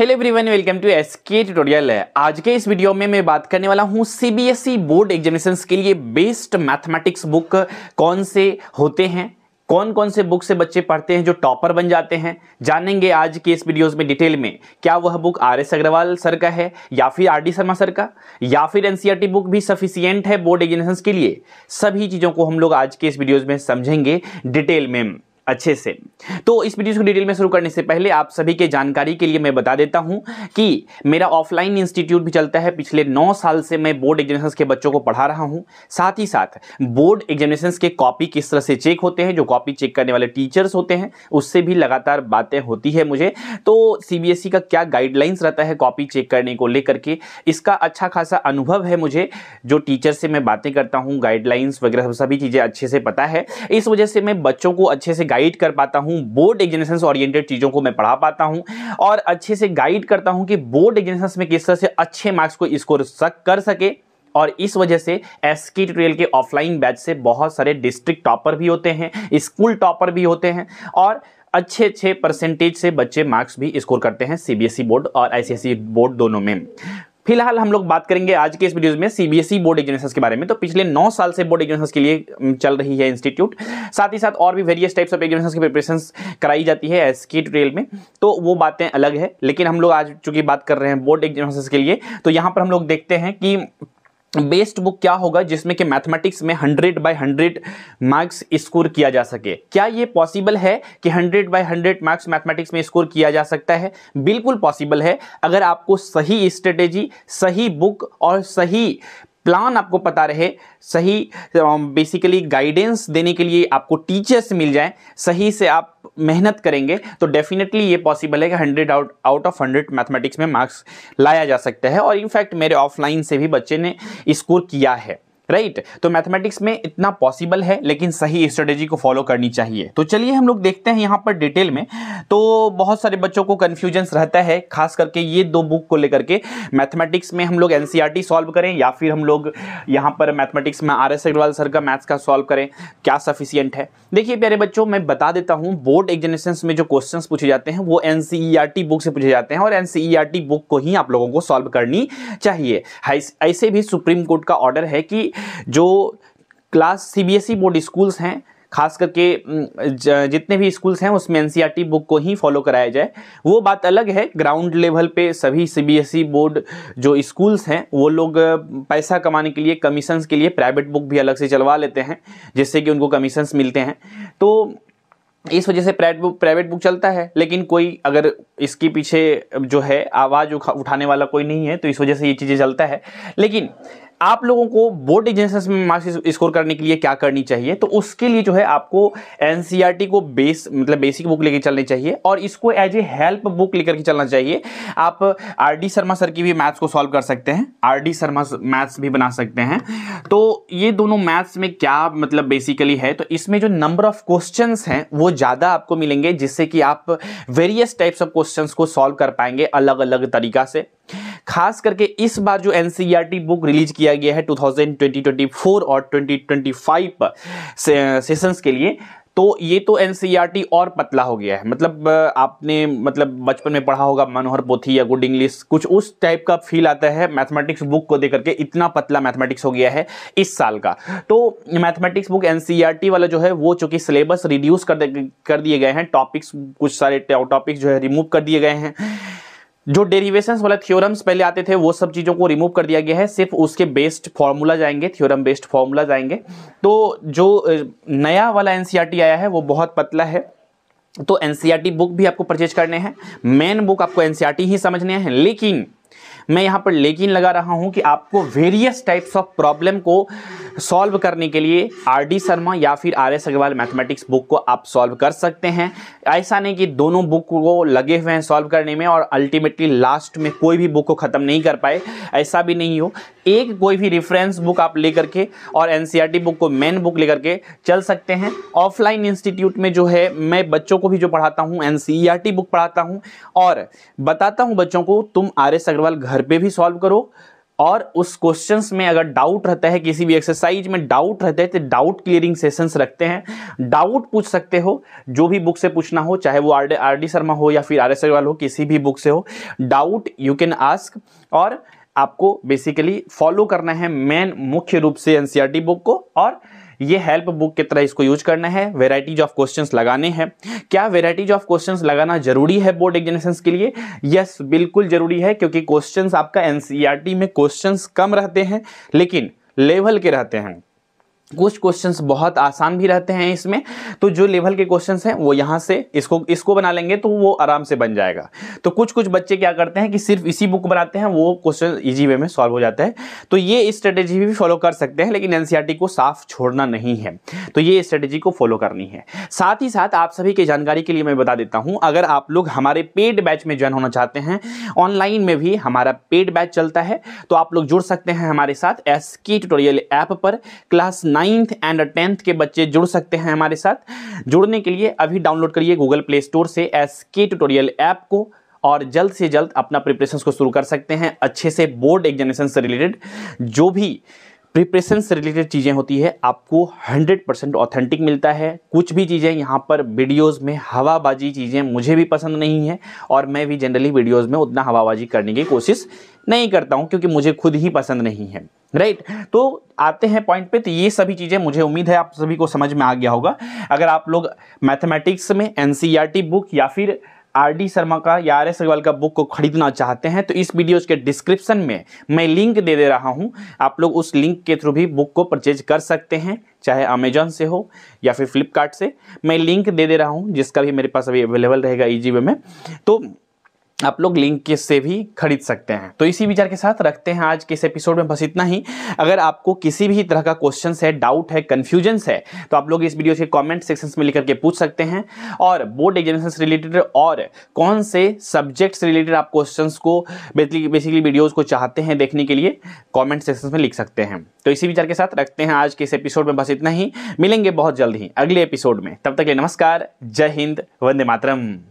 Hello everyone welcome to S K tutorial है आज के इस वीडियो में मैं बात करने वाला हूँ सीबीएसई बोर्ड एग्जामिनेशन के लिए बेस्ट मैथमेटिक्स बुक कौन से होते हैं कौन कौन से बुक से बच्चे पढ़ते हैं जो टॉपर बन जाते हैं जानेंगे आज के इस वीडियोस में डिटेल में क्या वह book R S Agarwal sir का है या फिर आर डी शर्मा सर का या फिर एन बुक e भी सफिशियंट है बोर्ड एग्जामिनेशन के लिए सभी चीज़ों को हम लोग आज के इस वीडियोज़ में समझेंगे डिटेल में अच्छे से तो इस वीडियो को डिटेल में शुरू करने से पहले आप सभी के जानकारी के लिए मैं बता देता हूँ कि मेरा ऑफलाइन इंस्टीट्यूट भी चलता है पिछले नौ साल से मैं बोर्ड एग्जामिनेशन के बच्चों को पढ़ा रहा हूँ साथ ही साथ बोर्ड एग्जामिनेशन के कॉपी किस तरह से चेक होते हैं जो कॉपी चेक करने वाले टीचर्स होते हैं उससे भी लगातार बातें होती है मुझे तो सी का क्या गाइडलाइंस रहता है कॉपी चेक करने को लेकर के इसका अच्छा खासा अनुभव है मुझे जो टीचर से मैं बातें करता हूँ गाइडलाइंस वगैरह सभी चीज़ें अच्छे से पता है इस वजह से मैं बच्चों को अच्छे से गाइड गाइड कर पाता हूँ बोर्ड एग्जामिनेशन ओरिएंटेड चीज़ों को मैं पढ़ा पाता हूँ और अच्छे से गाइड करता हूँ कि बोर्ड एग्जामिनेशन में किस तरह से अच्छे मार्क्स को स्कोर कर सके और इस वजह से एस के ट्रेल के ऑफलाइन बैच से बहुत सारे डिस्ट्रिक्ट टॉपर भी होते हैं स्कूल टॉपर भी होते हैं और अच्छे अच्छे परसेंटेज से बच्चे मार्क्स भी स्कोर करते हैं सीबीएसई बोर्ड e और आईसीएसई बोर्ड e दोनों में फिलहाल हम लोग बात करेंगे आज के इस वीडियोज में सीबीएसई बोर्ड एग्जामिनेशन के बारे में तो पिछले नौ साल से बोर्ड एग्जामिनेशन के लिए चल रही है इंस्टीट्यूट साथ ही साथ और भी वेरियस टाइप्स ऑफ एग्जामिनेशन की प्रिपरेशन कराई जाती है एस की ट्रेल में तो वो बातें अलग है लेकिन हम लोग आज चूंकि बात कर रहे हैं बोर्ड एग्जामिनेशन के लिए तो यहाँ पर हम लोग देखते हैं कि बेस्ट बुक क्या होगा जिसमें कि मैथमेटिक्स में 100 बाय 100 मार्क्स स्कोर किया जा सके क्या ये पॉसिबल है कि 100 बाय 100 मार्क्स मैथमेटिक्स में स्कोर किया जा सकता है बिल्कुल पॉसिबल है अगर आपको सही स्ट्रेटेजी सही बुक और सही प्लान आपको पता रहे सही बेसिकली गाइडेंस देने के लिए आपको टीचर्स मिल जाए सही से आप मेहनत करेंगे तो डेफिनेटली ये पॉसिबल है कि hundred out out of hundred mathematics में मार्क्स लाया जा सकता है और इनफैक्ट मेरे ऑफलाइन से भी बच्चे ने स्कोर किया है राइट right? तो मैथमेटिक्स में इतना पॉसिबल है लेकिन सही स्ट्रेटेजी को फॉलो करनी चाहिए तो चलिए हम लोग देखते हैं यहाँ पर डिटेल में तो बहुत सारे बच्चों को कन्फ्यूजन्स रहता है खास करके ये दो बुक को लेकर के मैथमेटिक्स में हम लोग एन सॉल्व e करें या फिर हम लोग यहाँ पर मैथमेटिक्स में आर एस अग्रवाल सर का मैथ्स का सॉल्व करें क्या सफिशियंट है देखिए प्यारे बच्चों मैं बता देता हूँ बोर्ड एग्जामिनेशन में जो क्वेश्चन पूछे जाते हैं वो एन बुक e से पूछे जाते हैं और एन बुक e को ही आप लोगों को सॉल्व करनी चाहिए ऐसे भी सुप्रीम कोर्ट का ऑर्डर है कि जो क्लास सीबीएसई बोर्ड स्कूल्स हैं खास करके जितने भी स्कूल्स हैं उसमें एनसीईआरटी बुक e को ही फॉलो कराया जाए वो बात अलग है ग्राउंड लेवल पे सभी सीबीएसई बोर्ड e जो स्कूल्स हैं वो लोग पैसा कमाने के लिए कमीशंस के लिए प्राइवेट बुक भी अलग से चलवा लेते हैं जिससे कि उनको कमीशंस मिलते हैं तो इस वजह से प्राइवेट बुक प्राइवेट बुक चलता है लेकिन कोई अगर इसके पीछे जो है आवाज़ उठाने वाला कोई नहीं है तो इस वजह से ये चीज़ें चलता है लेकिन आप लोगों को बोर्ड एग्जाम में मार्क्स स्कोर करने के लिए क्या करनी चाहिए तो उसके लिए जो है आपको एनसीईआरटी e को बेस मतलब बेसिक बुक लेकर चलनी चाहिए और इसको एज ए हेल्प बुक लेकर के चलना चाहिए आप आर डी शर्मा सर की भी मैथ्स को सॉल्व कर सकते हैं आर डी शर्मा मैथ्स भी बना सकते हैं तो ये दोनों मैथ्स में क्या मतलब बेसिकली है तो इसमें जो नंबर ऑफ क्वेश्चन हैं वो ज़्यादा आपको मिलेंगे जिससे कि आप वेरियस टाइप्स ऑफ क्वेश्चन को सॉल्व कर पाएंगे अलग अलग तरीका से खास करके इस बार जो एनसीईआरटी बुक रिलीज किया गया है 2020-2024 और 2025 से, सेशंस के लिए तो ये तो एन e और पतला हो गया है मतलब आपने मतलब बचपन में पढ़ा होगा मनोहर पोथी या गुड इंग्लिश कुछ उस टाइप का फील आता है मैथमेटिक्स बुक को देख करके इतना पतला मैथमेटिक्स हो गया है इस साल का तो मैथमेटिक्स बुक एन वाला जो है वो चूँकि सिलेबस रिड्यूस कर कर दिए गए हैं टॉपिक्स कुछ सारे टॉपिक्स जो है रिमूव कर दिए गए हैं जो डेरिवेशन वाले थ्योरम्स पहले आते थे वो सब चीज़ों को रिमूव कर दिया गया है सिर्फ उसके बेस्ड फॉर्मूला जाएंगे थ्योरम बेस्ड फॉर्मूला जाएंगे तो जो नया वाला एन e आया है वो बहुत पतला है तो एनसीआरटी बुक e भी आपको परचेज करने हैं मेन बुक आपको एन e ही समझने हैं लेकिन मैं यहाँ पर लेकिन लगा रहा हूँ कि आपको वेरियस टाइप्स ऑफ प्रॉब्लम को सॉल्व करने के लिए आर डी शर्मा या फिर R S Agarwal mathematics book को आप सॉल्व कर सकते हैं ऐसा नहीं कि दोनों बुक को लगे हुए हैं सॉल्व करने में और अल्टीमेटली लास्ट में कोई भी बुक को ख़त्म नहीं कर पाए ऐसा भी नहीं हो एक कोई भी रेफरेंस बुक आप लेकर के और टी बुक e को मेन बुक लेकर के चल सकते हैं ऑफलाइन इंस्टीट्यूट में जो है मैं बच्चों को भी जो पढ़ाता हूँ टी बुक e पढ़ाता हूँ और बताता हूँ बच्चों को तुम आर एस अग्रवाल घर पर भी सॉल्व करो और उस क्वेश्चंस में अगर डाउट रहता है किसी भी एक्सरसाइज में डाउट रहता है तो डाउट क्लियरिंग सेशंस रखते हैं डाउट पूछ सकते हो जो भी बुक से पूछना हो चाहे वो आर आर डी शर्मा हो या फिर आर एस अग्रवाल हो किसी भी बुक से हो डाउट यू कैन आस्क और आपको बेसिकली फॉलो करना है मेन मुख्य रूप से एनसीआर बुक e को और ये हेल्प बुक की तरह इसको यूज करना है वेराइटीज ऑफ क्वेश्चन लगाने हैं क्या वेराइटीज ऑफ क्वेश्चन लगाना जरूरी है बोर्ड एग्जामिनेशन के लिए यस बिल्कुल जरूरी है क्योंकि क्वेश्चन आपका एनसीईआरटी e में क्वेश्चन कम रहते हैं लेकिन लेवल के रहते हैं कुछ क्वेश्चंस बहुत आसान भी रहते हैं इसमें तो जो लेवल के क्वेश्चंस हैं वो यहाँ से इसको इसको बना लेंगे तो वो आराम से बन जाएगा तो कुछ कुछ बच्चे क्या करते हैं कि सिर्फ इसी बुक बनाते हैं वो क्वेश्चन इजी वे में सॉल्व हो जाता है तो ये स्ट्रेटेजी भी फॉलो कर सकते हैं लेकिन एनसीईआरटी e को साफ छोड़ना नहीं है तो ये स्ट्रेटेजी को फॉलो करनी है साथ ही साथ आप सभी की जानकारी के लिए मैं बता देता हूँ अगर आप लोग हमारे पेड बैच में ज्वाइन होना चाहते हैं ऑनलाइन में भी हमारा पेड बैच चलता है तो आप लोग जुड़ सकते हैं हमारे साथ एस ट्यूटोरियल ऐप पर class nine ninth and tenth के बच्चे जुड़ सकते हैं हमारे साथ जुड़ने के लिए अभी डाउनलोड करिए गूगल प्ले स्टोर से एस के ट्यूटोरियल ऐप को और जल्द से जल्द अपना प्रिपरेशन को शुरू कर सकते हैं अच्छे से बोर्ड एग्जामिनेशन से रिलेटेड जो भी प्रिपरेशन से रिलेटेड चीज़ें होती है आपको 100 परसेंट ऑथेंटिक मिलता है कुछ भी चीज़ें यहाँ पर वीडियोस में हवाबाजी चीज़ें मुझे भी पसंद नहीं है और मैं भी जनरली वीडियोस में उतना हवाबाजी करने की कोशिश नहीं करता हूँ क्योंकि मुझे खुद ही पसंद नहीं है राइट तो आते हैं पॉइंट पे तो ये सभी चीज़ें मुझे उम्मीद है आप सभी को समझ में आ गया होगा अगर आप लोग मैथमेटिक्स में एन बुक e या फिर आर डी शर्मा का या आर एस अग्रवाल का बुक को खरीदना चाहते हैं तो इस वीडियो के डिस्क्रिप्शन में मैं लिंक दे दे रहा हूँ आप लोग उस लिंक के थ्रू भी बुक को परचेज कर सकते हैं चाहे अमेजोन से हो या फिर फ्लिपकार्ट से मैं लिंक दे दे रहा हूँ जिसका भी मेरे पास अभी अवेलेबल रहेगा ई e में तो आप लोग लिंक से भी खरीद सकते हैं तो इसी विचार के साथ रखते हैं आज के इस एपिसोड में बस इतना ही अगर आपको किसी भी तरह का क्वेश्चन है डाउट है कन्फ्यूजन्स है तो आप लोग इस वीडियो के कमेंट सेक्शन में लिख के पूछ सकते हैं और बोर्ड एग्जामिनेशन से रिलेटेड और कौन से सब्जेक्ट से रिलेटेड आप क्वेश्चन को बेसिकली बेसिकली वीडियोज़ को चाहते हैं देखने के लिए कॉमेंट सेक्शन में लिख सकते हैं तो इसी विचार के साथ रखते हैं आज के इस एपिसोड में बस इतना ही मिलेंगे बहुत जल्द ही अगले एपिसोड में तब तक के नमस्कार जय हिंद वंदे मातरम